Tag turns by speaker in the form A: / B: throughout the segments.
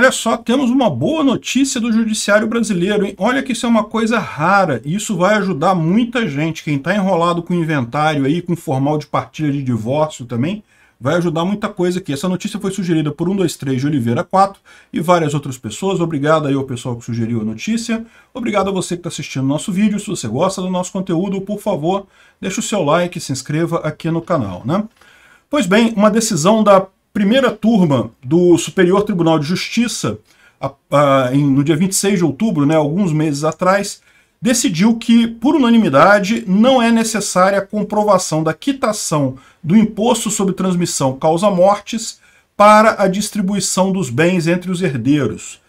A: Olha só, temos uma boa notícia do judiciário brasileiro, hein? Olha que isso é uma coisa rara e isso vai ajudar muita gente. Quem está enrolado com inventário aí, com formal de partilha de divórcio também, vai ajudar muita coisa aqui. Essa notícia foi sugerida por 123 de Oliveira 4 e várias outras pessoas. Obrigado aí ao pessoal que sugeriu a notícia. Obrigado a você que está assistindo nosso vídeo. Se você gosta do nosso conteúdo, por favor, deixe o seu like e se inscreva aqui no canal, né? Pois bem, uma decisão da primeira turma do Superior Tribunal de Justiça, a, a, em, no dia 26 de outubro, né, alguns meses atrás, decidiu que, por unanimidade, não é necessária a comprovação da quitação do imposto sobre transmissão causa-mortes para a distribuição dos bens entre os herdeiros.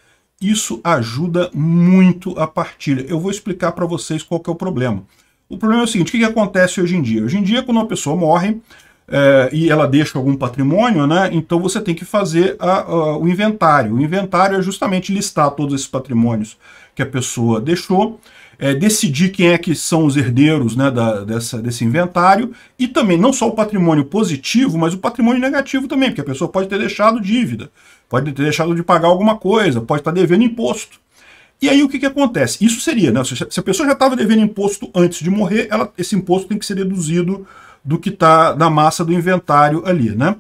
A: Isso ajuda muito a partilha. Eu vou explicar para vocês qual é o problema. O problema é o seguinte, o que, que acontece hoje em dia? Hoje em dia, quando uma pessoa morre, é, e ela deixa algum patrimônio, né? Então você tem que fazer a, a, o inventário. O inventário é justamente listar todos esses patrimônios que a pessoa deixou, é, decidir quem é que são os herdeiros né, da, dessa, desse inventário e também não só o patrimônio positivo, mas o patrimônio negativo também, porque a pessoa pode ter deixado dívida, pode ter deixado de pagar alguma coisa, pode estar devendo imposto. E aí o que, que acontece? Isso seria, né? Se a pessoa já estava devendo imposto antes de morrer, ela, esse imposto tem que ser deduzido do que está da massa do inventário ali, né?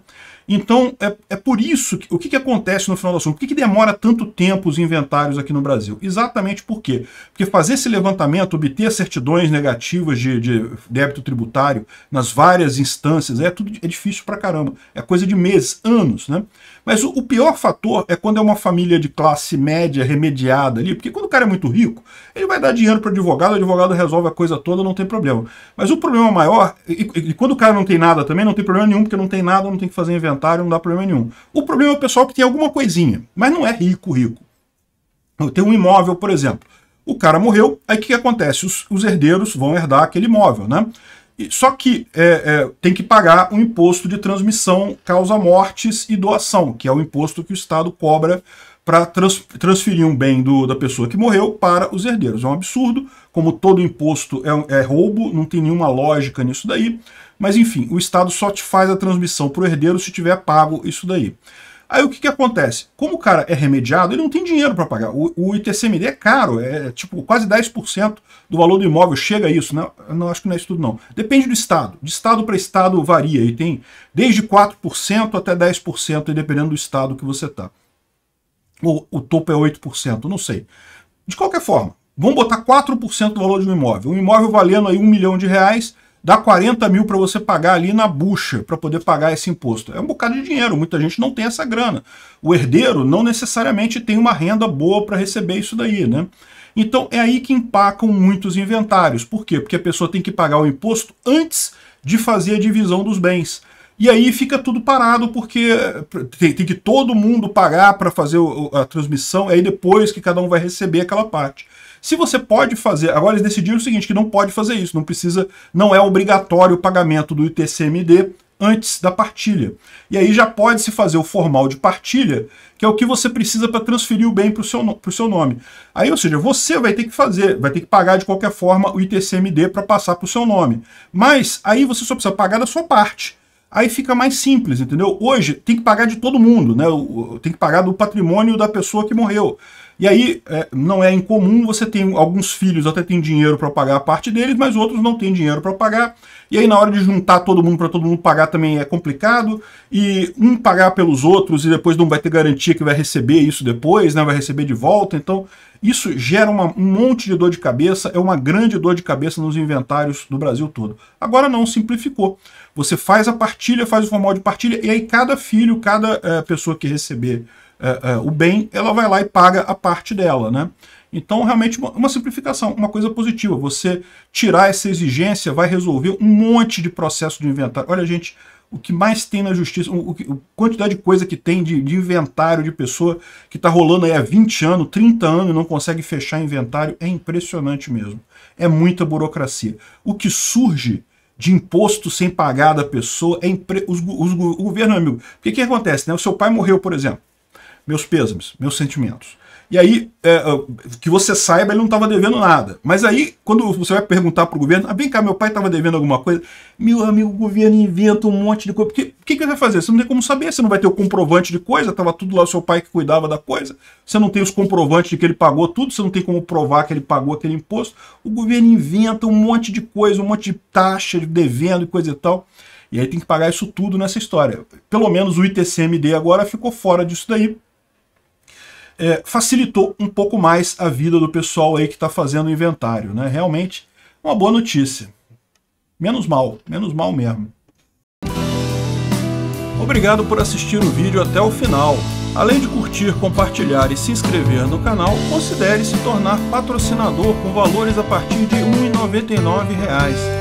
A: Então, é, é por isso que o que, que acontece no final do assunto? Por que, que demora tanto tempo os inventários aqui no Brasil? Exatamente por quê? Porque fazer esse levantamento, obter certidões negativas de, de débito tributário nas várias instâncias, é tudo é difícil pra caramba. É coisa de meses, anos, né? Mas o, o pior fator é quando é uma família de classe média remediada ali, porque quando o cara é muito rico, ele vai dar dinheiro para advogado, o advogado resolve a coisa toda, não tem problema. Mas o problema maior, e, e, e quando o cara não tem nada também, não tem problema nenhum, porque não tem nada, não tem que fazer inventário comentário, não dá problema nenhum. O problema é o pessoal que tem alguma coisinha, mas não é rico, rico. Eu tenho um imóvel, por exemplo. O cara morreu, aí o que, acontece? Os, os, herdeiros vão herdar aquele imóvel, né? E, só que é, é, tem que pagar um imposto de transmissão, causa mortes e doação, que é o imposto que o Estado cobra para trans, transferir um bem do, da pessoa que morreu para os herdeiros. É um absurdo, como todo imposto é, é roubo, não tem nenhuma lógica nisso daí. Mas enfim, o Estado só te faz a transmissão para o herdeiro se tiver pago isso daí. Aí o que, que acontece? Como o cara é remediado, ele não tem dinheiro para pagar. O, o ITCMD é caro, é tipo quase 10% do valor do imóvel. Chega a isso, né? Não acho que não é isso tudo, não. Depende do estado. De estado para estado varia. E tem desde 4% até 10%, dependendo do estado que você está ou o topo é 8%, não sei. De qualquer forma, vamos botar 4% do valor de um imóvel. Um imóvel valendo aí um milhão de reais, dá 40 mil para você pagar ali na bucha, para poder pagar esse imposto. É um bocado de dinheiro, muita gente não tem essa grana. O herdeiro não necessariamente tem uma renda boa para receber isso daí, né? Então é aí que empacam muitos inventários. Por quê? Porque a pessoa tem que pagar o imposto antes de fazer a divisão dos bens. E aí fica tudo parado, porque eh, tem, tem que todo mundo pagar para fazer o, a transmissão, aí depois que cada um vai receber aquela parte. Se você pode fazer, agora eles decidiram o seguinte, que não pode fazer isso, não precisa, não é obrigatório o pagamento do ITCMD antes da partilha. E aí já pode se fazer o formal de partilha, que é o que você precisa para transferir o bem para o seu, seu nome. Aí, ou seja, você vai ter que fazer, vai ter que pagar de qualquer forma o ITCMD para passar para o seu nome. Mas aí você só precisa pagar da sua parte aí fica mais simples, entendeu? Hoje tem que pagar de todo mundo, né? Tem que pagar do patrimônio da pessoa que morreu. E aí é, não é incomum você tem alguns filhos até tem dinheiro para pagar a parte deles, mas outros não têm dinheiro para pagar. E aí na hora de juntar todo mundo para todo mundo pagar também é complicado e um pagar pelos outros e depois não vai ter garantia que vai receber isso depois, né? Vai receber de volta. Então isso gera uma, um monte de dor de cabeça, é uma grande dor de cabeça nos inventários do Brasil todo. Agora não simplificou. Você faz a partilha, faz o formal de partilha e aí cada filho, cada é, pessoa que receber é, é, o bem, ela vai lá e paga a parte dela, né? Então, realmente, uma, uma simplificação, uma coisa positiva. Você tirar essa exigência vai resolver um monte de processo de inventário. Olha, gente, o que mais tem na justiça, o, o, a quantidade de coisa que tem de, de inventário de pessoa que está rolando aí há 20 anos, 30 anos e não consegue fechar inventário, é impressionante mesmo. É muita burocracia. O que surge de imposto sem pagar da pessoa, é impre... os, os, o governo, amigo, o que, que acontece? Né? O seu pai morreu, por exemplo meus pêsames, meus sentimentos. E aí, é, é que você saiba, ele não estava devendo nada. Mas aí, quando você vai perguntar para o governo, ah, vem cá, meu pai estava devendo alguma coisa, meu amigo, o governo inventa um monte de coisa. O que, que, que vai fazer? Você não tem como saber, você não vai ter o comprovante de coisa, estava tudo lá o seu pai que cuidava da coisa, você não tem os comprovantes de que ele pagou tudo, você não tem como provar que ele pagou aquele imposto. O governo inventa um monte de coisa, um monte de taxa, de devendo e coisa e tal. E aí tem que pagar isso tudo nessa história. Pelo menos o ITCMD agora ficou fora disso daí, é, facilitou um pouco mais a vida do pessoal aí que está fazendo o inventário, né? Realmente, uma boa notícia. Menos mal, menos mal mesmo. Obrigado por assistir o vídeo até o final. Além de curtir, compartilhar e se inscrever no canal, considere se tornar patrocinador com valores a partir de R$ 1,99